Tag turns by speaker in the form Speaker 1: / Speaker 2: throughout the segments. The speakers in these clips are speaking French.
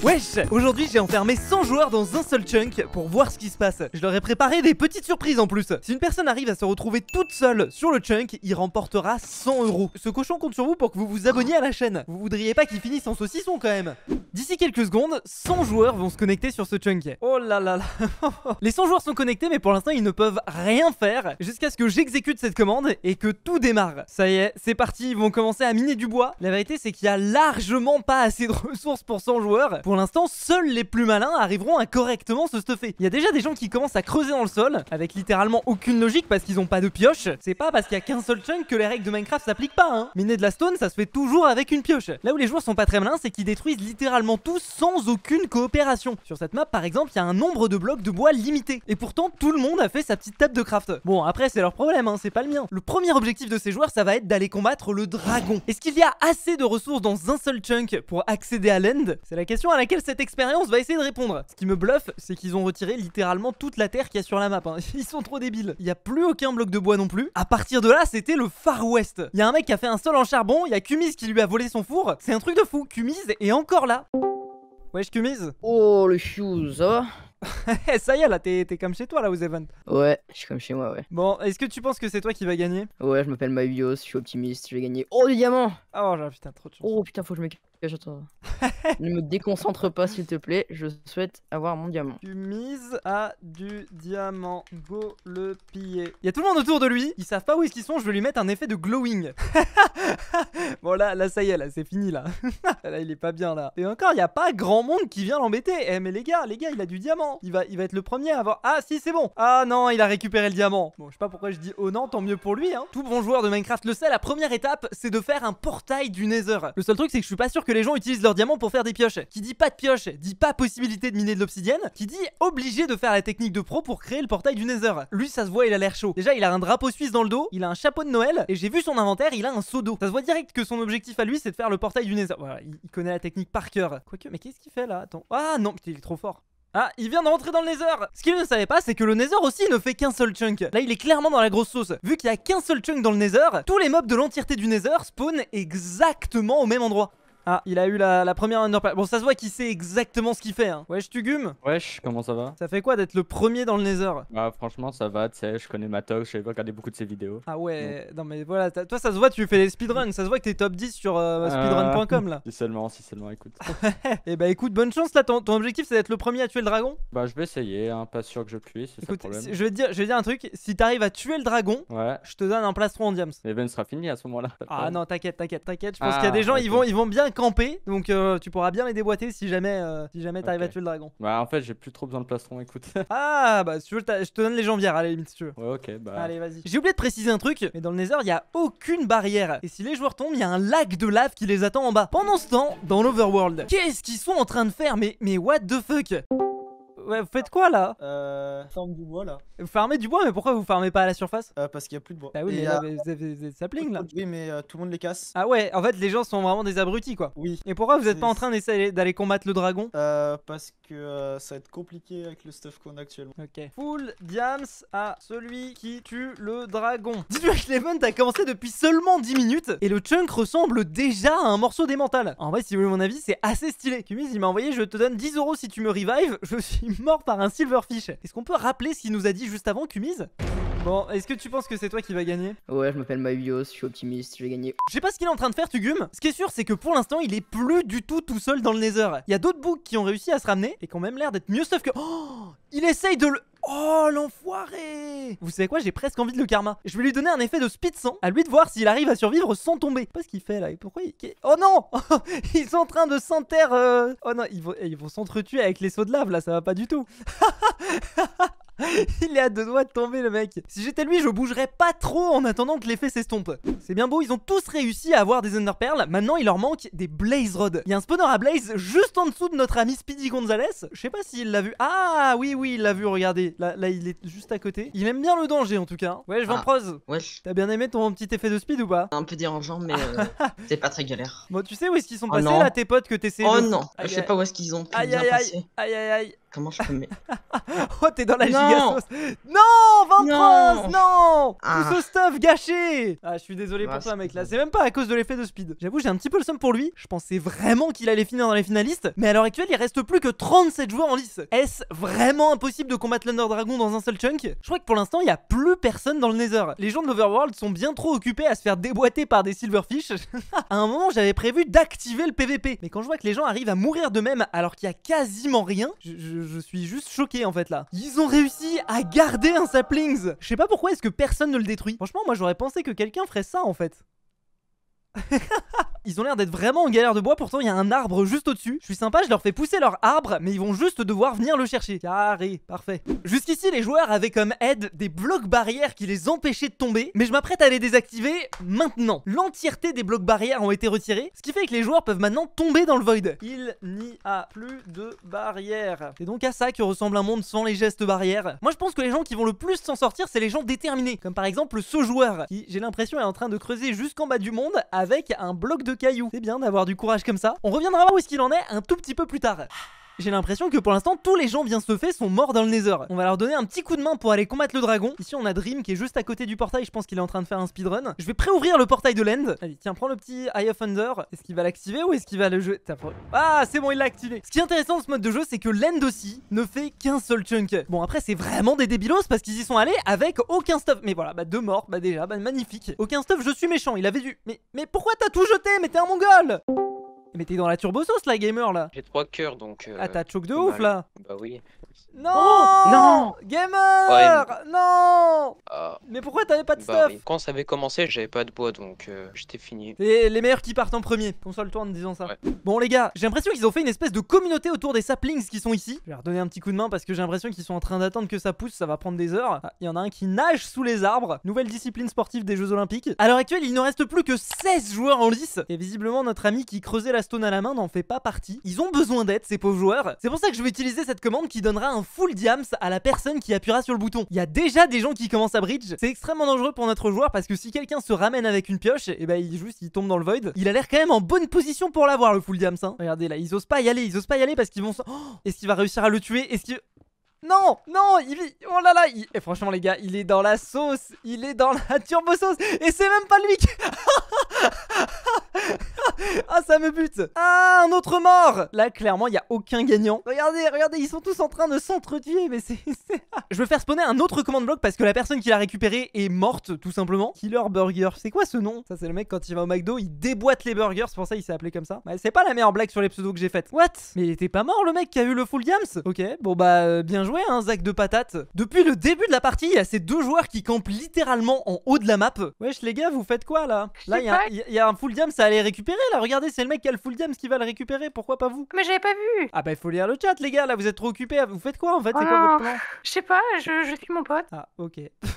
Speaker 1: Wesh Aujourd'hui j'ai enfermé 100 joueurs dans un seul chunk pour voir ce qui se passe. Je leur ai préparé des petites surprises en plus. Si une personne arrive à se retrouver toute seule sur le chunk, il remportera 100 euros. Ce cochon compte sur vous pour que vous vous abonniez à la chaîne. Vous voudriez pas qu'il finisse en saucisson quand même. D'ici quelques secondes, 100 joueurs vont se connecter sur ce chunk. Oh là là là Les 100 joueurs sont connectés mais pour l'instant ils ne peuvent rien faire jusqu'à ce que j'exécute cette commande et que tout démarre. Ça y est, c'est parti, ils vont commencer à miner du bois. La vérité c'est qu'il y a largement pas assez de ressources pour 100 joueurs. Pour l'instant, seuls les plus malins arriveront à correctement se stuffer. Il y a déjà des gens qui commencent à creuser dans le sol, avec littéralement aucune logique parce qu'ils ont pas de pioche. C'est pas parce qu'il y a qu'un seul chunk que les règles de Minecraft s'appliquent pas, hein. Miner de la stone, ça se fait toujours avec une pioche. Là où les joueurs sont pas très malins, c'est qu'ils détruisent littéralement tout sans aucune coopération. Sur cette map, par exemple, il y a un nombre de blocs de bois limité. Et pourtant, tout le monde a fait sa petite table de craft. Bon, après, c'est leur problème, hein, c'est pas le mien. Le premier objectif de ces joueurs, ça va être d'aller combattre le dragon. Est-ce qu'il y a assez de ressources dans un seul chunk pour accéder à l'end C'est la question laquelle cette expérience va essayer de répondre. Ce qui me bluffe, c'est qu'ils ont retiré littéralement toute la terre qu'il y a sur la map. Hein. Ils sont trop débiles. Il n'y a plus aucun bloc de bois non plus. À partir de là, c'était le Far West. Il y a un mec qui a fait un sol en charbon, il y a Kumiz qui lui a volé son four. C'est un truc de fou. Kumiz est encore là. Wesh Kumiz Oh le shoes, ça va Eh, ça y est, là, t'es comme chez toi, là, aux events. Ouais, je suis comme chez moi, ouais. Bon, est-ce que tu penses que c'est toi qui va gagner Ouais, je m'appelle Mavios, je suis optimiste, je vais gagner. Oh, du diamant ah, Oh, putain, trop de chance. Oh, putain, faut que je me cache, toi ne me déconcentre pas, s'il te plaît, je souhaite avoir mon diamant. Tu mises à du diamant, go le piller. Il y a tout le monde autour de lui, ils savent pas où est-ce qu'ils sont, je vais lui mettre un effet de glowing. bon, là, ça y est, là, c'est fini, là. là, il est pas bien, là. Et encore, il y a pas grand monde qui vient l'embêter. Eh, mais les gars, les gars, il a du diamant. Il va il va être le premier à avoir... Ah si, c'est bon Ah non, il a récupéré le diamant Bon, je sais pas pourquoi je dis oh non, tant mieux pour lui, hein. Tout bon joueur de Minecraft le sait, la première étape, c'est de faire un portail du Nether. Le seul truc, c'est que je suis pas sûr que les gens utilisent leurs diamants pour faire des pioches. Qui dit pas de pioche, dit pas possibilité de miner de l'obsidienne, qui dit obligé de faire la technique de pro pour créer le portail du Nether. Lui, ça se voit, il a l'air chaud. Déjà, il a un drapeau suisse dans le dos, il a un chapeau de Noël, et j'ai vu son inventaire, il a un seau d'eau. Ça se voit direct que son objectif à lui, c'est de faire le portail du Nether. Voilà, il connaît la technique par cœur. Quoique, mais qu'est-ce qu'il fait là Attends. Ah non, il est trop fort. Ah, il vient de rentrer dans le Nether Ce qu'il ne savait pas, c'est que le Nether aussi ne fait qu'un seul chunk. Là, il est clairement dans la grosse sauce. Vu qu'il y a qu'un seul chunk dans le Nether, tous les mobs de l'entièreté du Nether spawnent exactement au même endroit. Ah, il a eu la, première underpass. Bon, ça se voit qu'il sait exactement ce qu'il fait. Hein. Wesh, tu gumes Wesh, comment ça va Ça fait quoi d'être le premier dans le Nether Bah, franchement, ça va, tu sais, je connais ma tox, j'ai regardé beaucoup de ses vidéos. Ah ouais, non mais voilà, toi, ça se voit, tu fais les speedruns, ça se voit que t'es top 10 sur euh, euh, speedrun.com là. Si seulement, si seulement, écoute. Et eh bah, ben, écoute, bonne chance là, ton, ton objectif c'est d'être le premier à tuer le dragon Bah, je vais essayer, hein. pas sûr que je puisse, c'est je vais, dire, je vais dire un truc, si t'arrives à tuer le dragon, je te donne un plastron en diams. Et sera fini à ce moment-là. Ah non, t'inquiète, t'inquiète, t'inquiète, je pense ah, qu'il y a des gens, ils, vont, ils vont bien donc euh, tu pourras bien les déboîter si jamais, euh, si jamais t'arrives à tuer le dragon. Bah en fait j'ai plus trop besoin de plastron, écoute. ah bah si tu veux, je te donne les jambières à la limite si tu veux. Ouais ok bah. Allez vas-y. J'ai oublié de préciser un truc, mais dans le Nether il y a aucune barrière. Et si les joueurs tombent, il y a un lac de lave qui les attend en bas. Pendant ce temps, dans l'Overworld, qu'est-ce qu'ils sont en train de faire Mais mais what the fuck Ouais, bah, vous faites quoi là Euh. Farme du bois là. Vous farmez du bois, mais pourquoi vous fermez pas à la surface Euh, parce qu'il y a plus de bois. Bah oui, euh, mais vous avez des saplings, là. Oui, mais euh, tout le monde les casse. Ah ouais, en fait, les gens sont vraiment des abrutis quoi. Oui. Et pourquoi vous êtes pas en train d'essayer d'aller combattre le dragon Euh, parce que euh, ça va être compliqué avec le stuff qu'on a actuellement. Ok. Full diams à celui qui tue le dragon. Dis-lui que a commencé depuis seulement 10 minutes et le chunk ressemble déjà à un morceau démental. En vrai, si vous voulez mon avis, c'est assez stylé. Kumiz, il m'a envoyé, je te donne 10 euros si tu me revives. Je suis mort par un silverfish. Est-ce qu'on peut rappeler ce qu'il nous a dit juste avant, Cumise Bon, est-ce que tu penses que c'est toi qui va gagner Ouais, je m'appelle Mavios, je suis optimiste, je vais gagner. Je sais pas ce qu'il est en train de faire, Tugum. Ce qui est sûr, c'est que pour l'instant, il est plus du tout tout seul dans le Nether. Il y a d'autres boucs qui ont réussi à se ramener et qui ont même l'air d'être mieux stuff que. Oh Il essaye de le. Oh l'enfoiré Vous savez quoi, j'ai presque envie de le karma. Je vais lui donner un effet de speed sang à lui de voir s'il arrive à survivre sans tomber. Pas ce qu'il fait là, pourquoi il... Oh non Ils sont en train de s'enterrer euh. Oh non, ils vont s'entretuer avec les seaux de lave là, ça va pas du tout Il est à deux doigts de tomber le mec Si j'étais lui je bougerais pas trop en attendant que l'effet s'estompe C'est bien beau ils ont tous réussi à avoir des underperles Maintenant il leur manque des blaze rods Il y a un spawner à blaze juste en dessous de notre ami Speedy Gonzalez Je sais pas s'il l'a vu Ah oui oui il l'a vu regardez là, il est juste à côté Il aime bien le danger en tout cas Ouais je ah, prose Ouais T'as bien aimé ton petit effet de speed ou pas Un peu dérangeant mais euh, c'est pas très galère Bon tu sais où est-ce qu'ils sont oh passés là tes potes que t'essayais Oh non Je sais pas où est-ce qu'ils ont pu aïe, aïe, aïe aïe aïe Comment je peux me... oh, t'es dans la gigasauce Non, Ventrose, non, ah. Tout ce stuff gâché Ah, je suis désolé pour ça ah, toi, mec, là. C'est même pas à cause de l'effet de speed. J'avoue, j'ai un petit peu le somme pour lui. Je pensais vraiment qu'il allait finir dans les finalistes. Mais à l'heure actuelle, il reste plus que 37 joueurs en lice. Est-ce vraiment impossible de combattre l'Under Dragon dans un seul chunk Je crois que pour l'instant, il n'y a plus personne dans le Nether. Les gens de l'Overworld sont bien trop occupés à se faire déboîter par des Silverfish. à un moment, j'avais prévu d'activer le PVP. Mais quand je vois que les gens arrivent à mourir de même alors qu'il y a quasiment rien, je je, suis juste choqué en fait là. Ils ont réussi à garder un saplings Je sais pas pourquoi est-ce que personne ne le détruit. Franchement, moi j'aurais pensé que quelqu'un ferait ça en fait. Ils ont l'air d'être vraiment en galère de bois, pourtant il y a un arbre juste au-dessus. Je suis sympa, je leur fais pousser leur arbre, mais ils vont juste devoir venir le chercher. Carré, parfait. Jusqu'ici, les joueurs avaient comme aide des blocs barrières qui les empêchaient de tomber, mais je m'apprête à les désactiver maintenant. L'entièreté des blocs barrières ont été retirés, ce qui fait que les joueurs peuvent maintenant tomber dans le void. Il n'y a plus de barrières. C'est donc à ça que ressemble un monde sans les gestes barrières. Moi, je pense que les gens qui vont le plus s'en sortir, c'est les gens déterminés, comme par exemple ce joueur, qui, j'ai l'impression, est en train de creuser jusqu'en bas du monde avec un bloc de caillou. C'est bien d'avoir du courage comme ça. On reviendra voir où est-ce qu'il en est un tout petit peu plus tard. J'ai l'impression que pour l'instant, tous les gens bien stuffés sont morts dans le Nether. On va leur donner un petit coup de main pour aller combattre le dragon. Ici, on a Dream qui est juste à côté du portail. Je pense qu'il est en train de faire un speedrun. Je vais préouvrir le portail de l'End. Allez, tiens, prends le petit Eye of Thunder. Est-ce qu'il va l'activer ou est-ce qu'il va le jouer Ah, c'est bon, il l'a activé. Ce qui est intéressant dans ce mode de jeu, c'est que l'End aussi ne fait qu'un seul chunk. Bon, après, c'est vraiment des débilos parce qu'ils y sont allés avec aucun stuff. Mais voilà, bah deux morts, bah déjà, bah magnifique. Aucun stuff, je suis méchant. Il avait dû. Mais, mais pourquoi t'as tout jeté Mais t'es un mongol mais t'es dans la turbo sauce là, gamer là J'ai trois cœurs donc. Euh, ah, t'as choc de ouf là Bah oui. Non oh, Non Gamer mais... Non ah. Mais pourquoi t'avais pas de bah, stuff Quand ça avait commencé, j'avais pas de bois donc euh, j'étais fini. Et les meilleurs qui partent en premier, console-toi en disant ça. Bon les gars, j'ai l'impression qu'ils ont fait une espèce de communauté autour des saplings qui sont ici. Je vais leur donner un petit coup de main parce que j'ai l'impression qu'ils sont en train d'attendre que ça pousse, ça va prendre des heures. Ah, il y en a un qui nage sous les arbres, nouvelle discipline sportive des Jeux Olympiques. À l'heure actuelle, il ne reste plus que 16 joueurs en lice. Et visiblement, notre ami qui creusait la Stone à la main n'en fait pas partie. Ils ont besoin d'aide, ces pauvres joueurs. C'est pour ça que je vais utiliser cette commande qui donnera un full diams à la personne qui appuiera sur le bouton. Il y a déjà des gens qui commencent à bridge. C'est extrêmement dangereux pour notre joueur parce que si quelqu'un se ramène avec une pioche, et eh ben il juste tombe dans le void. Il a l'air quand même en bonne position pour l'avoir le full diams. Hein. Regardez là, ils osent pas y aller, ils osent pas y aller parce qu'ils vont. Oh Est-ce qu'il va réussir à le tuer Est-ce qu'il non, non, il vit, Oh là là, il... Et franchement les gars, il est dans la sauce, il est dans la turbo sauce, et c'est même pas lui qui... ah ça me bute Ah un autre mort Là clairement il n'y a aucun gagnant Regardez regardez ils sont tous en train de s'entretuer Mais c'est... Ah. Je veux faire spawner un autre command block Parce que la personne qui l'a récupéré est morte tout simplement Killer Burger C'est quoi ce nom Ça c'est le mec quand il va au McDo Il déboîte les burgers C'est pour ça il s'est appelé comme ça C'est pas la meilleure blague sur les pseudos que j'ai faite What Mais il était pas mort le mec qui a eu le full games Ok bon bah euh, bien joué joué, hein, Zach de patate. Depuis le début de la partie, il y a ces deux joueurs qui campent littéralement en haut de la map. Wesh, les gars, vous faites quoi là Là, il y, a un full diam, ça allait récupérer là. Regardez, c'est le mec qui a le full diam qui va le récupérer. Pourquoi pas vous Mais j'avais pas vu. Ah bah, il faut lire le chat, les gars. Là, vous êtes trop occupés. Vous faites quoi en fait C'est quoi oh, votre plan Je sais pas, je, suis mon pote. Ah, ok.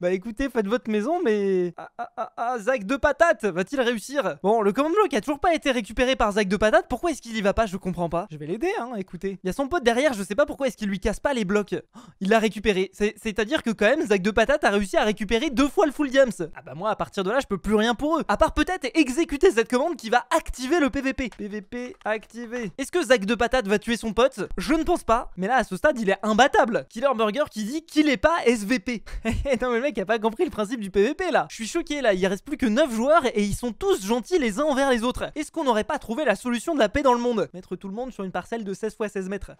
Speaker 1: bah, écoutez, faites votre maison, mais. Ah, ah, ah, ah Zach de patate, va-t-il réussir Bon, le command block a toujours pas été récupéré par Zach de patate. Pourquoi est-ce qu'il y va pas Je comprends pas. Je vais l'aider, hein, écoutez. Il y a son pote derrière, je sais pas pourquoi est-ce qu'il lui casse pas les blocs. il l'a récupéré. C'est-à-dire que quand même, Zach de Patate a réussi à récupérer deux fois le full games. Ah bah moi, à partir de là, je peux plus rien pour eux. À part peut-être exécuter cette commande qui va activer le PVP. PVP activé. Est-ce que Zach de Patate va tuer son pote Je ne pense pas. Mais là, à ce stade, il est imbattable. Killer Burger qui dit qu'il est pas SVP. non mais le mec a pas compris le principe du PVP là. Je suis choqué là, il reste plus que 9 joueurs et ils sont tous gentils les uns envers les autres. Est-ce qu'on n'aurait pas trouvé la solution de la paix dans le monde Mettre tout le monde sur une parcelle de 16 x 16 mètres.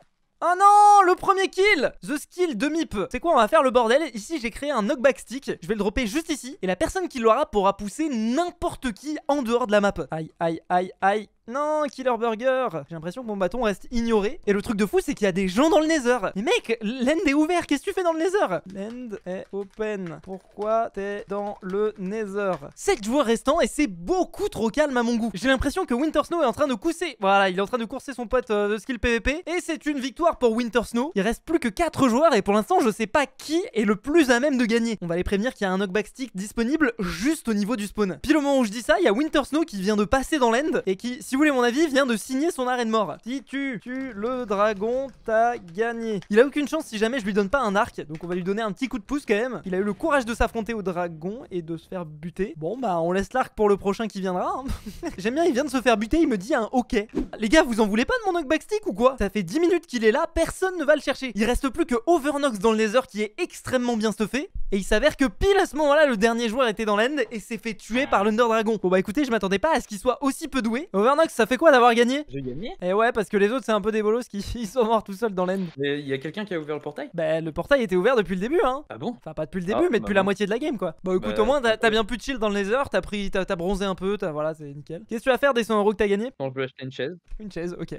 Speaker 1: Oh non, le premier kill The skill de Mip. C'est quoi, on va faire le bordel. Ici, j'ai créé un knockback stick. Je vais le dropper juste ici. Et la personne qui l'aura pourra pousser n'importe qui en dehors de la map. Aïe, aïe, aïe, aïe. Non, Killer Burger J'ai l'impression que mon bâton reste ignoré. Et le truc de fou, c'est qu'il y a des gens dans le Nether. Mais mec, l'end est ouvert. Qu'est-ce que tu fais dans le Nether L'end est open. Pourquoi t'es dans le Nether 7 joueurs restants et c'est beaucoup trop calme à mon goût. J'ai l'impression que Winter Snow est en train de cousser. Voilà, il est en train de courser son pote euh, de skill PVP. Et c'est une victoire pour Winter Snow. Il reste plus que 4 joueurs et pour l'instant, je sais pas qui est le plus à même de gagner. On va les prévenir qu'il y a un knockback stick disponible juste au niveau du spawn. Pile au moment où je dis ça, il y a Winter Snow qui vient de passer dans l'end et qui, si vous mon avis, vient de signer son arrêt de mort. Si tu tues le dragon, t'as gagné. Il a aucune chance si jamais je lui donne pas un arc. Donc on va lui donner un petit coup de pouce quand même. Il a eu le courage de s'affronter au dragon et de se faire buter. Bon bah on laisse l'arc pour le prochain qui viendra. Hein. J'aime bien, il vient de se faire buter, il me dit un ok. Les gars, vous en voulez pas de mon knockback stick ou quoi Ça fait 10 minutes qu'il est là, personne ne va le chercher. Il reste plus que Overnox dans le laser qui est extrêmement bien stuffé. Et il s'avère que pile à ce moment-là, le dernier joueur était dans l'end et s'est fait tuer par l'Under Dragon. Bon bah écoutez, je m'attendais pas à ce qu'il soit aussi peu doué ça fait quoi d'avoir gagné J'ai gagné Et eh ouais, parce que les autres, c'est un peu des bolos qui sont morts tout seuls dans l'aine. Mais il y a quelqu'un qui a ouvert le portail Bah, le portail était ouvert depuis le début, hein. Ah bon Enfin, pas depuis le début, ah, mais bah depuis la moitié de la game, quoi. Bah, écoute, au bah, moins, t'as bien plus de chill dans le laser, t'as pris, t'as bronzé un peu, t'as voilà, c'est nickel. Qu'est-ce que tu vas faire des 100 euros que t'as gagné je peux acheter une chaise. Une chaise, ok.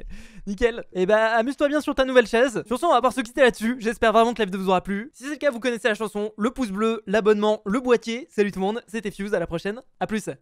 Speaker 1: Nickel. Et eh bah, amuse-toi bien sur ta nouvelle chaise. Sur ce, on va pouvoir se quitter là-dessus. J'espère vraiment que la vidéo vous aura plu. Si c'est le cas, vous connaissez la chanson, le pouce bleu, l'abonnement, le boîtier. Salut tout le monde, c'était Fuse, à la prochaine. À plus.